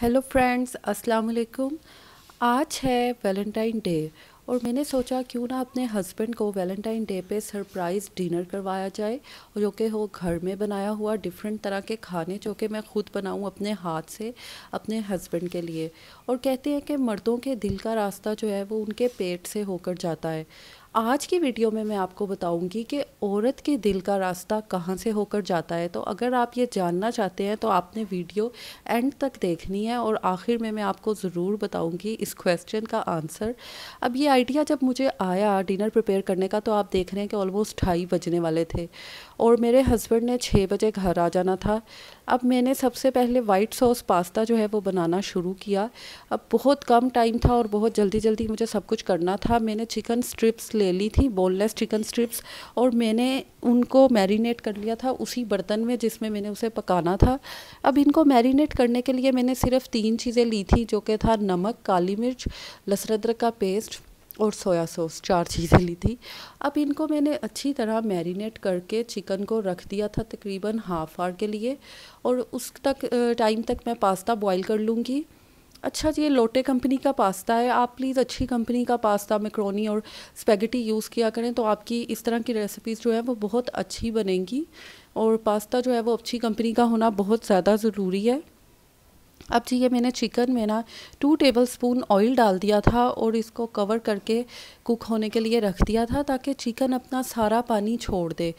hello friends अस्सलाम वालेकुम आज है वैलेंटाइन डे और मैंने सोचा क्यों ना अपने हस्बैंड को वैलेंटाइन डे पे सरप्राइज़ डिनर करवाया जाए जो कि वो घर में बनाया हुआ डिफरेंट तरह के खाने जो कि मैं खुद बनाऊं अपने हाथ से अपने हस्बैंड के लिए और कहते हैं कि मर्दों के दिल का रास्ता जो है वो उनके पेट से होकर जाता है आज की वीडियो में मैं आपको बताऊंगी कि औरत के दिल का रास्ता कहाँ से होकर जाता है तो अगर आप ये जानना चाहते हैं तो आपने वीडियो एंड तक देखनी है और आखिर में मैं आपको ज़रूर बताऊंगी इस क्वेश्चन का आंसर अब ये आइडिया जब मुझे आया डिनर प्रिपेयर करने का तो आप देख रहे हैं कि ऑलमोस्ट ढाई बजने वाले थे और मेरे हस्बैंड ने छः बजे घर आ जाना था अब मैंने सबसे पहले वाइट सॉस पास्ता जो है वो बनाना शुरू किया अब बहुत कम टाइम था और बहुत जल्दी जल्दी मुझे सब कुछ करना था मैंने चिकन स्ट्रिप्स ले ली थी बोनलेस चिकन स्ट्रिप्स और मैंने उनको मैरिनेट कर लिया था उसी बर्तन में जिसमें मैंने उसे पकाना था अब इनको मैरिनेट करने के लिए मैंने सिर्फ तीन चीज़ें ली थी जो कि था नमक काली मिर्च लसरदर का पेस्ट और सोया सॉस चार चीज़ें ली थी अब इनको मैंने अच्छी तरह मैरिनेट करके चिकन को रख दिया था तकरीबन हाफ आवर के लिए और उस तक टाइम तक मैं पास्ता बॉईल कर लूँगी अच्छा जी ये लोटे कंपनी का पास्ता है आप प्लीज़ अच्छी कंपनी का पास्ता मैक्रोनी और स्पेगेटी यूज़ किया करें तो आपकी इस तरह की रेसिपीज़ जो है वो बहुत अच्छी बनेंगी और पास्ता जो है वो अच्छी कंपनी का होना बहुत ज़्यादा ज़रूरी है अब जी ये मैंने चिकन में ना टू टेबल स्पून ऑयल डाल दिया था और इसको कवर करके कुक होने के लिए रख दिया था ताकि चिकन अपना सारा पानी छोड़ दे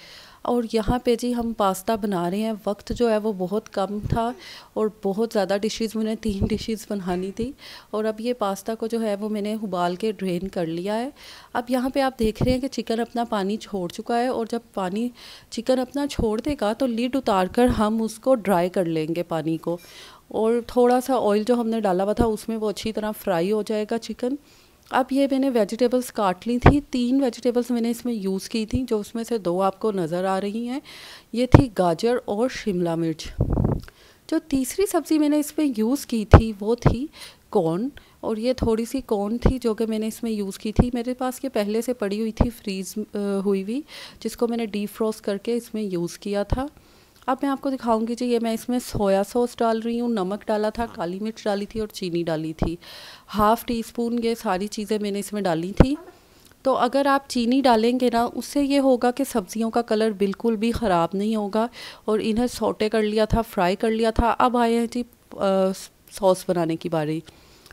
और यहाँ पे जी हम पास्ता बना रहे हैं वक्त जो है वो बहुत कम था और बहुत ज़्यादा डिशेस मैंने तीन डिशेस बनानी थी और अब ये पास्ता को जो है वो मैंने उबाल के ड्रेन कर लिया है अब यहाँ पे आप देख रहे हैं कि चिकन अपना पानी छोड़ चुका है और जब पानी चिकन अपना छोड़ देगा तो लीड उतार कर हम उसको ड्राई कर लेंगे पानी को और थोड़ा सा ऑयल जो हमने डाला हुआ था उसमें वो अच्छी तरह फ्राई हो जाएगा चिकन अब ये मैंने वेजिटेबल्स काट ली थी तीन वेजिटेबल्स मैंने इसमें यूज़ की थी जो उसमें से दो आपको नज़र आ रही हैं ये थी गाजर और शिमला मिर्च जो तीसरी सब्ज़ी मैंने इसमें यूज़ की थी वो थी कॉर्न और ये थोड़ी सी कॉर्न थी जो कि मैंने इसमें यूज़ की थी मेरे पास ये पहले से पड़ी हुई थी फ्रीज़ हुई हुई जिसको मैंने डीप फ्रॉस्ट करके इसमें यूज़ किया था अब मैं आपको दिखाऊंगी जी ये मैं इसमें सोया सॉस डाल रही हूँ नमक डाला था काली मिर्च डाली थी और चीनी डाली थी हाफ़ टी स्पून ये सारी चीज़ें मैंने इसमें डाली थी तो अगर आप चीनी डालेंगे ना उससे ये होगा कि सब्ज़ियों का कलर बिल्कुल भी ख़राब नहीं होगा और इन्हें सोटे कर लिया था फ्राई कर लिया था अब आए हैं जी सॉस बनाने की बारी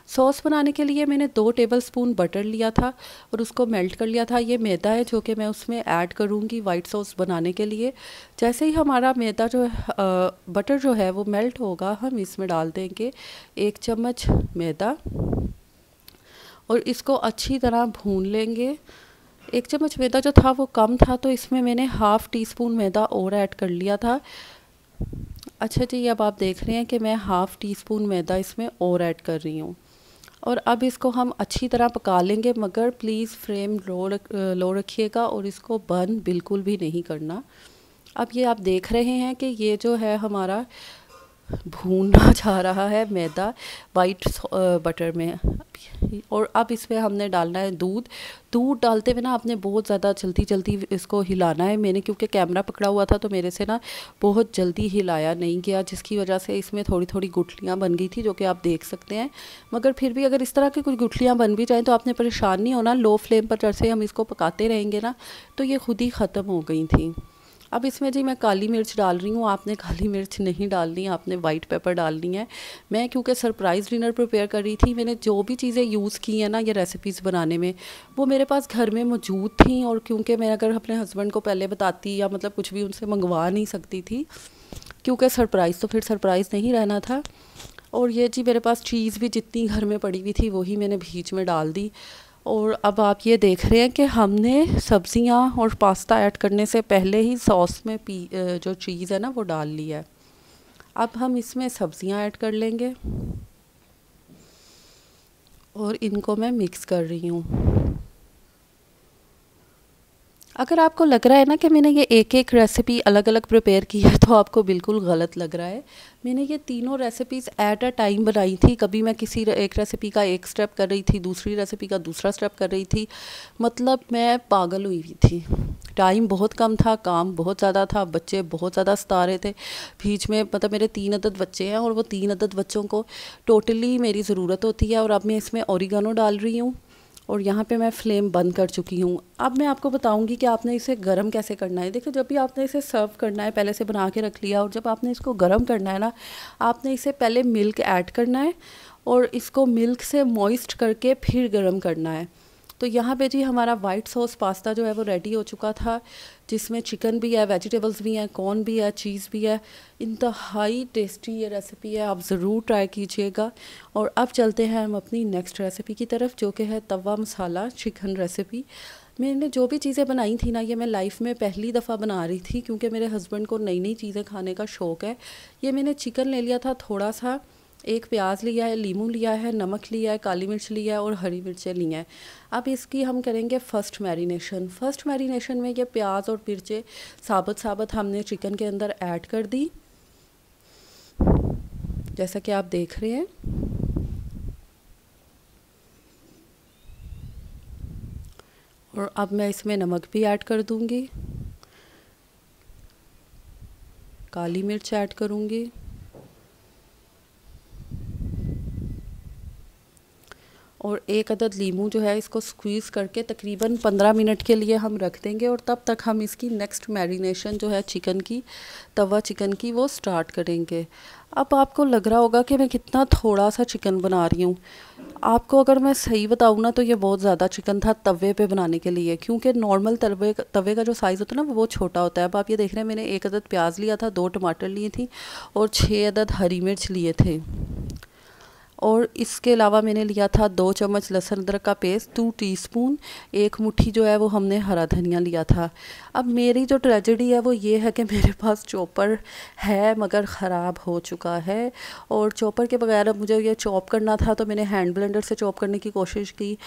सॉस बनाने के लिए मैंने दो टेबल स्पून बटर लिया था और उसको मेल्ट कर लिया था ये मैदा है जो कि मैं उसमें ऐड करूँगी वाइट सॉस बनाने के लिए जैसे ही हमारा मैदा जो आ, बटर जो है वो मेल्ट होगा हम इसमें डाल देंगे एक चम्मच मैदा और इसको अच्छी तरह भून लेंगे एक चम्मच मैदा जो था वो कम था तो इसमें मैंने हाफ़ टी स्पून मैदा और ऐड कर लिया था अच्छा जी अब आप देख रहे हैं कि मैं हाफ़ टी स्पून मैदा इसमें और ऐड कर रही हूँ और अब इसको हम अच्छी तरह पका लेंगे मगर प्लीज़ फ्रेम लो रख लो रखिएगा और इसको बंद बिल्कुल भी नहीं करना अब ये आप देख रहे हैं कि ये जो है हमारा भूनना जा रहा है मैदा वाइट बटर uh, में और अब इसमें हमने डालना है दूध दूध डालते हुए ना आपने बहुत ज़्यादा जल्दी जल्दी इसको हिलाना है मैंने क्योंकि कैमरा पकड़ा हुआ था तो मेरे से ना बहुत जल्दी हिलाया नहीं गया जिसकी वजह से इसमें थोड़ी थोड़ी गुठलियाँ बन गई थी जो कि आप देख सकते हैं मगर फिर भी अगर इस तरह की कुछ गुठलियाँ बन भी जाएँ तो आपने परेशान नहीं होना लो फ्लेम पर जैसे हम इसको पकाते रहेंगे ना तो ये खुद ही ख़त्म हो गई थी अब इसमें जी मैं काली मिर्च डाल रही हूँ आपने काली मिर्च नहीं डालनी आपने वाइट पेपर डालनी है मैं क्योंकि सरप्राइज़ डिनर प्रिपेयर कर रही थी मैंने जो भी चीज़ें यूज़ की हैं ना ये रेसिपीज़ बनाने में वो मेरे पास घर में मौजूद थी और क्योंकि मैं अगर अपने हस्बैंड को पहले बताती या मतलब कुछ भी उनसे मंगवा नहीं सकती थी क्योंकि सरप्राइज़ तो फिर सरप्राइज़ नहीं रहना था और ये जी मेरे पास चीज़ भी जितनी घर में पड़ी हुई थी वही मैंने बीच में डाल दी और अब आप ये देख रहे हैं कि हमने सब्ज़ियाँ और पास्ता ऐड करने से पहले ही सॉस में जो चीज़ है ना वो डाल लिया है अब हम इसमें सब्ज़ियाँ ऐड कर लेंगे और इनको मैं मिक्स कर रही हूँ अगर आपको लग रहा है ना कि मैंने ये एक एक रेसिपी अलग अलग प्रिपेयर की है तो आपको बिल्कुल गलत लग रहा है मैंने ये तीनों रेसिपीज़ एट अ टाइम बनाई थी कभी मैं किसी एक रेसिपी का एक स्टेप कर रही थी दूसरी रेसिपी का दूसरा स्टेप कर रही थी मतलब मैं पागल हुई हुई थी टाइम बहुत कम था काम बहुत ज़्यादा था बच्चे बहुत ज़्यादा सता रहे थे बीच में मतलब मेरे तीन अदद बच्चे हैं और वो तीन अदद बच्चों को टोटली मेरी ज़रूरत होती है और अब मैं इसमें औरिगानो डाल रही हूँ और यहाँ पे मैं फ्लेम बंद कर चुकी हूँ अब मैं आपको बताऊँगी कि आपने इसे गर्म कैसे करना है देखो जब भी आपने इसे सर्व करना है पहले से बना के रख लिया और जब आपने इसको गर्म करना है ना आपने इसे पहले मिल्क ऐड करना है और इसको मिल्क से मॉइस्ट करके फिर गर्म करना है तो यहाँ पे जी हमारा वाइट सॉस पास्ता जो है वो रेडी हो चुका था जिसमें चिकन भी है वेजिटेबल्स भी हैं कॉर्न भी है चीज़ भी है इंतहाई टेस्टी ये रेसिपी है आप ज़रूर ट्राई कीजिएगा और अब चलते हैं हम अपनी नेक्स्ट रेसिपी की तरफ जो कि है तवा मसाला चिकन रेसिपी मैंने जो भी चीज़ें बनाई थी ना ये मैं लाइफ में पहली दफ़ा बना रही थी क्योंकि मेरे हस्बैंड को नई नई चीज़ें खाने का शौक़ है ये मैंने चिकन ले लिया था थोड़ा सा एक प्याज लिया है लीमू लिया है नमक लिया है काली मिर्च लिया है और हरी मिर्चें ली हैं अब इसकी हम करेंगे फ़र्स्ट मैरिनेशन फ़र्स्ट मैरिनेशन में ये प्याज और मिर्चें साबुत साबुत हमने चिकन के अंदर ऐड कर दी जैसा कि आप देख रहे हैं और अब मैं इसमें नमक भी ऐड कर दूंगी काली मिर्च ऐड करूंगी और एक अदद लीमू जो है इसको स्क्वीज़ करके तकरीबन 15 मिनट के लिए हम रख देंगे और तब तक हम इसकी नेक्स्ट मैरिनेशन जो है चिकन की तवा चिकन की वो स्टार्ट करेंगे अब आपको लग रहा होगा कि मैं कितना थोड़ा सा चिकन बना रही हूँ आपको अगर मैं सही बताऊँ ना तो ये बहुत ज़्यादा चिकन था तवे पे बनाने के लिए क्योंकि नॉर्मल तवे तवे का जो साइज़ होता है ना वो छोटा होता है अब आप ये देख रहे हैं मैंने एक अदद प्याज लिया था दो टमाटर लिए थी और छः अदद हरी मिर्च लिए थे और इसके अलावा मैंने लिया था दो चम्मच लहसुन अदरक का पेस्ट टू टीस्पून एक मुट्ठी जो है वो हमने हरा धनिया लिया था अब मेरी जो ट्रेजडी है वो ये है कि मेरे पास चॉपर है मगर ख़राब हो चुका है और चॉपर के बगैर अब मुझे यह चॉप करना था तो मैंने हैंड ब्लेंडर से चॉप करने की कोशिश की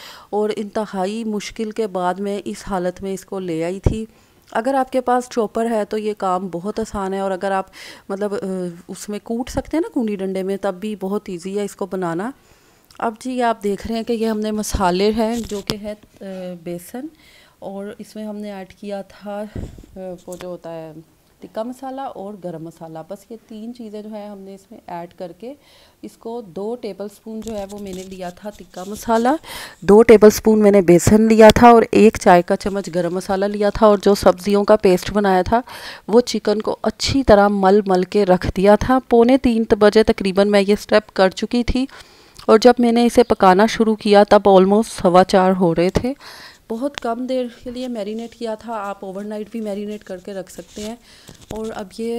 और इंतहाई मुश्किल के बाद मैं इस हालत में इसको ले आई थी अगर आपके पास चॉपर है तो ये काम बहुत आसान है और अगर आप मतलब उसमें कूट सकते हैं ना कूडी डंडे में तब भी बहुत ईजी है इसको बनाना अब जी आप देख रहे हैं कि ये हमने मसाले हैं जो कि है बेसन और इसमें हमने ऐड किया था वो जो होता है टिक्का मसाला और गरम मसाला बस ये तीन चीज़ें जो है हमने इसमें ऐड करके इसको दो टेबल स्पून जो है वो मैंने लिया था टिक्का मसाला दो टेबल स्पून मैंने बेसन लिया था और एक चाय का चम्मच गरम मसाला लिया था और जो सब्जियों का पेस्ट बनाया था वो चिकन को अच्छी तरह मल मल के रख दिया था पौने तीन बजे तकरीबन मैं ये स्टेप कर चुकी थी और जब मैंने इसे पकाना शुरू किया तब ऑलमोस्ट सवा चार हो रहे थे बहुत कम देर के लिए मैरिनेट किया था आप ओवरनाइट भी मैरिनेट करके रख सकते हैं और अब ये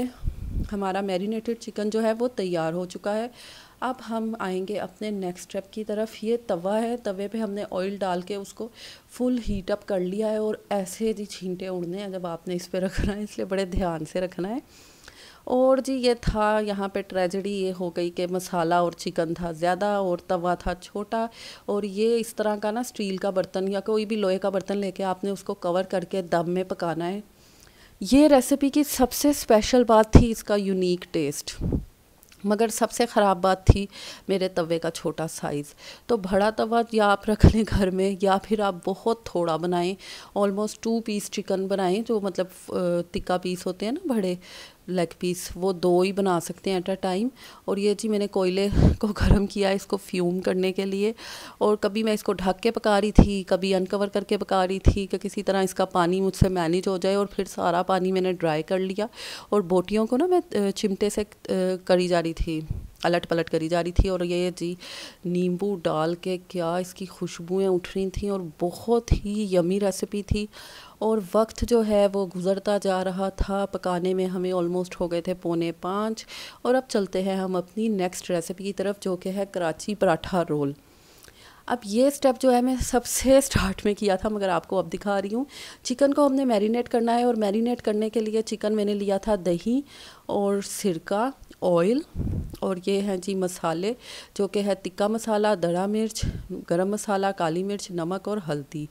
हमारा मैरिनेटेड चिकन जो है वो तैयार हो चुका है अब हम आएंगे अपने नेक्स्ट स्टेप की तरफ ये तवा है तवे पे हमने ऑयल डाल के उसको फुल हीट अप कर लिया है और ऐसे जी छींटे उड़ने हैं जब आपने इस पर रखना है इसलिए बड़े ध्यान से रखना है और जी ये था यहाँ पे ट्रेजडी ये हो गई कि मसाला और चिकन था ज़्यादा और तवा था छोटा और ये इस तरह का ना स्टील का बर्तन या कोई भी लोहे का बर्तन लेके आपने उसको कवर करके दम में पकाना है ये रेसिपी की सबसे स्पेशल बात थी इसका यूनिक टेस्ट मगर सबसे ख़राब बात थी मेरे तवे का छोटा साइज़ तो बड़ा तवा या आप रख लें घर में या फिर आप बहुत थोड़ा बनाएं ऑलमोस्ट टू पीस चिकन बनाएं जो मतलब तिक्का पीस होते हैं ना बड़े लेग पीस वो दो ही बना सकते हैं एट अ टाइम और ये जी मैंने कोयले को गर्म किया इसको फ्यूम करने के लिए और कभी मैं इसको ढक के पका रही थी कभी अनकवर करके पका रही थी कि किसी तरह इसका पानी मुझसे मैनेज हो जाए और फिर सारा पानी मैंने ड्राई कर लिया और बोटियों को ना मैं चिमटे से करी जा रही थी अलट पलट करी जा रही थी और ये जी नींबू डाल के क्या इसकी खुशबुएं उठ रही थी और बहुत ही यमी रेसिपी थी और वक्त जो है वो गुज़रता जा रहा था पकाने में हमें ऑलमोस्ट हो गए थे पौने पाँच और अब चलते हैं हम अपनी नेक्स्ट रेसिपी की तरफ जो कि है कराची पराठा रोल अब ये स्टेप जो है मैं सबसे स्टार्ट में किया था मगर आपको अब दिखा रही हूँ चिकन को हमने मैरिनेट करना है और मैरिनेट करने के लिए चिकन मैंने लिया था दही और सिरका ऑयल और ये हैं जी मसाले जो कि है तिक्का मसाला दड़ा मिर्च गरम मसाला काली मिर्च नमक और हल्दी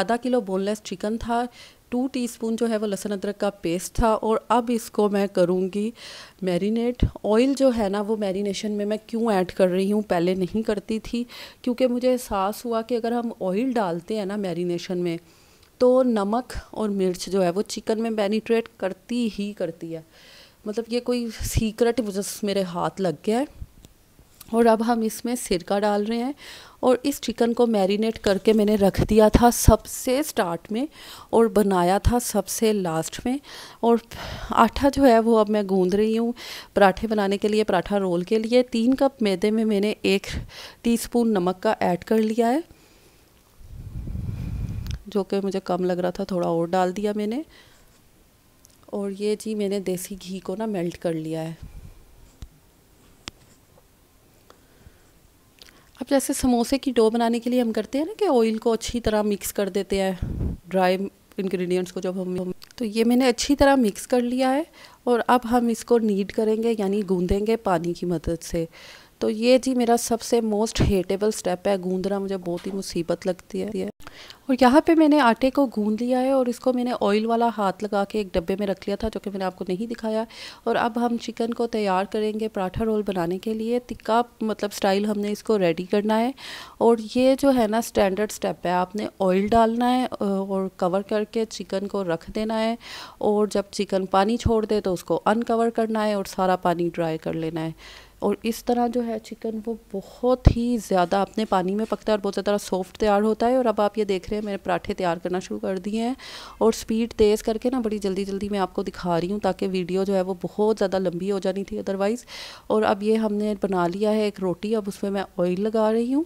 आधा किलो बोनलेस चिकन था टू टीस्पून जो है वो लहसुन अदरक का पेस्ट था और अब इसको मैं करूँगी मैरिनेट ऑयल जो है ना वो मैरिनेशन में मैं क्यों ऐड कर रही हूँ पहले नहीं करती थी क्योंकि मुझे एहसास हुआ कि अगर हम ऑयल डालते हैं ना मैरिनेशन में तो नमक और मिर्च जो है वो चिकन में पेनिट्रेट करती ही करती है मतलब ये कोई सीक्रेट मेरे हाथ लग गया है और अब हम इसमें सिरका डाल रहे हैं और इस चिकन को मैरिनेट करके मैंने रख दिया था सबसे स्टार्ट में और बनाया था सबसे लास्ट में और आटा जो है वो अब मैं गूंद रही हूँ पराठे बनाने के लिए पराठा रोल के लिए तीन कप मैदे में मैंने एक टीस्पून नमक का ऐड कर लिया है जो कि मुझे कम लग रहा था थोड़ा और डाल दिया मैंने और ये जी मैंने देसी घी को ना मेल्ट कर लिया है जैसे समोसे की डो बनाने के लिए हम करते हैं ना कि ऑयल को अच्छी तरह मिक्स कर देते हैं ड्राई इंग्रेडिएंट्स को जब हम तो ये मैंने अच्छी तरह मिक्स कर लिया है और अब हम इसको नीड करेंगे यानी गूंदेंगे पानी की मदद से तो ये जी मेरा सबसे मोस्ट हेटेबल स्टेप है गूंदना मुझे बहुत ही मुसीबत लगती है और यहाँ पे मैंने आटे को गूंद लिया है और इसको मैंने ऑयल वाला हाथ लगा के एक डब्बे में रख लिया था जो कि मैंने आपको नहीं दिखाया और अब हम चिकन को तैयार करेंगे पराठा रोल बनाने के लिए तिक्का मतलब स्टाइल हमने इसको रेडी करना है और ये जो है ना स्टैंडर्ड स्टेप है आपने ऑयल डालना है और कवर करके चिकन को रख देना है और जब चिकन पानी छोड़ दे तो उसको अनकवर करना है और सारा पानी ड्राई कर लेना है और इस तरह जो है चिकन वो बहुत ही ज़्यादा अपने पानी में पकता है और बहुत ज़्यादा सॉफ्ट तैयार होता है और अब आप ये देख रहे हैं मेरे पराठे तैयार करना शुरू कर दिए हैं और स्पीड तेज़ करके ना बड़ी जल्दी जल्दी मैं आपको दिखा रही हूँ ताकि वीडियो जो है वो बहुत ज़्यादा लंबी हो जानी थी अदरवाइज़ और अब ये हमने बना लिया है एक रोटी अब उसमें मैं ऑयल लगा रही हूँ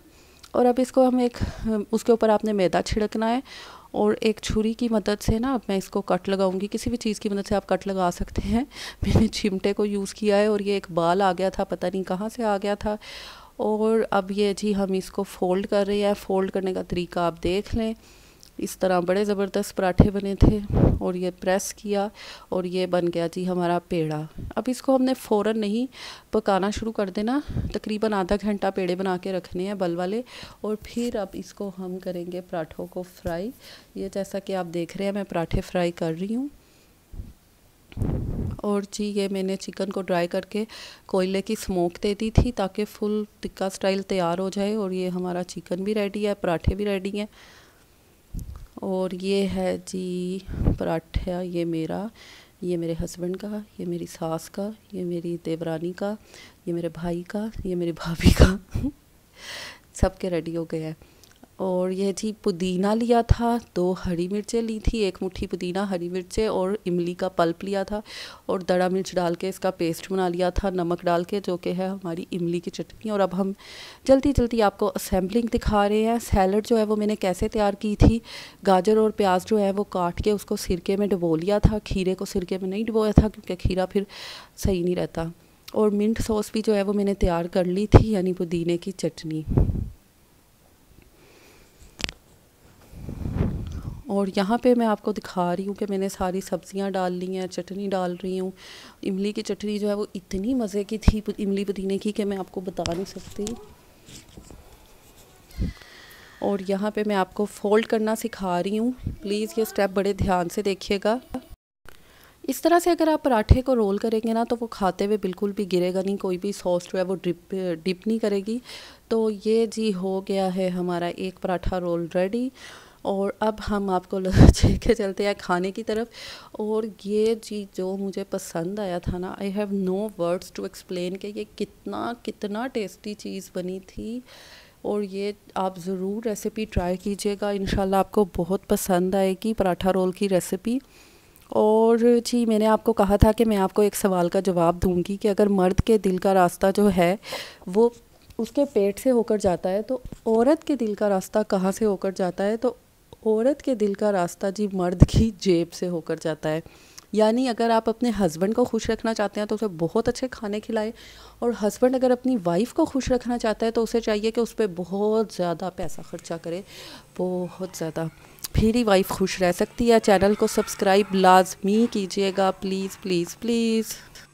और अब इसको हम एक उसके ऊपर आपने मैदा छिड़कना है और एक छुरी की मदद से ना मैं इसको कट लगाऊंगी किसी भी चीज़ की मदद से आप कट लगा सकते हैं मैंने चिमटे को यूज़ किया है और ये एक बाल आ गया था पता नहीं कहाँ से आ गया था और अब ये जी हम इसको फ़ोल्ड कर रहे हैं फ़ोल्ड करने का तरीका आप देख लें इस तरह बड़े ज़बरदस्त पराठे बने थे और ये प्रेस किया और ये बन गया जी हमारा पेड़ा अब इसको हमने फ़ौर नहीं पकाना शुरू कर देना तकरीबन आधा घंटा पेड़े बना के रखने हैं बल वाले और फिर अब इसको हम करेंगे पराठों को फ्राई ये जैसा कि आप देख रहे हैं मैं पराठे फ्राई कर रही हूँ और जी ये मैंने चिकन को ड्राई करके कोयले की स्मोक दे दी थी ताकि फुल टिक्का स्टाइल तैयार हो जाए और ये हमारा चिकन भी रेडी है पराठे भी रेडी हैं और ये है जी पराठा ये मेरा ये मेरे हस्बैंड का ये मेरी सास का ये मेरी देवरानी का ये मेरे भाई का ये मेरी भाभी का सब के रेडी हो गया है और यह जी पुदीना लिया था दो हरी मिर्चें ली थी एक मुट्ठी पुदीना हरी मिर्चें और इमली का पल्प लिया था और दड़ा मिर्च डाल के इसका पेस्ट बना लिया था नमक डाल के जो कि है हमारी इमली की चटनी और अब हम जल्दी जल्दी आपको असेंबलिंग दिखा रहे हैं सैलड जो है वो मैंने कैसे तैयार की थी गाजर और प्याज जो है वो काट के उसको सिरके में डबो लिया था खीरे को सिरके में नहीं डबोया था क्योंकि खीरा फिर सही नहीं रहता और मिंट सॉस भी जो है वो मैंने तैयार कर ली थी यानी पुदीने की चटनी और यहाँ पे मैं आपको दिखा रही हूँ कि मैंने सारी सब्ज़ियाँ डाल ली हैं चटनी डाल रही हूँ इमली की चटनी जो है वो इतनी मज़े की थी इमली पुदीने की कि मैं आपको बता नहीं सकती और यहाँ पे मैं आपको फ़ोल्ड करना सिखा रही हूँ प्लीज़ ये स्टेप बड़े ध्यान से देखिएगा इस तरह से अगर आप पराठे को रोल करेंगे ना तो वो खाते हुए बिल्कुल भी गिरेगा नहीं कोई भी सॉस जो है वो डिप डिप नहीं करेगी तो ये जी हो गया है हमारा एक पराठा रोल रेडी और अब हम आपको लेके चलते हैं खाने की तरफ और ये चीज़ जो मुझे पसंद आया था ना I have no words to explain कि ये कितना कितना टेस्टी चीज़ बनी थी और ये आप ज़रूर रेसिपी ट्राई कीजिएगा इन आपको बहुत पसंद आएगी पराठा रोल की रेसिपी और जी मैंने आपको कहा था कि मैं आपको एक सवाल का जवाब दूंगी कि अगर मर्द के दिल का रास्ता जो है वो उसके पेट से होकर जाता है तो औरत के दिल का रास्ता कहाँ से होकर जाता है तो औरत के दिल का रास्ता जी मर्द की जेब से होकर जाता है यानी अगर आप अपने हस्बैंड को खुश रखना चाहते हैं तो उसे बहुत अच्छे खाने खिलाएं और हस्बैंड अगर अपनी वाइफ को खुश रखना चाहता है तो उसे चाहिए कि उस पर बहुत ज़्यादा पैसा खर्चा करे बहुत ज़्यादा फिर ही वाइफ खुश रह सकती है चैनल को सब्सक्राइब लाजमी कीजिएगा प्लीज़ प्लीज़ प्लीज़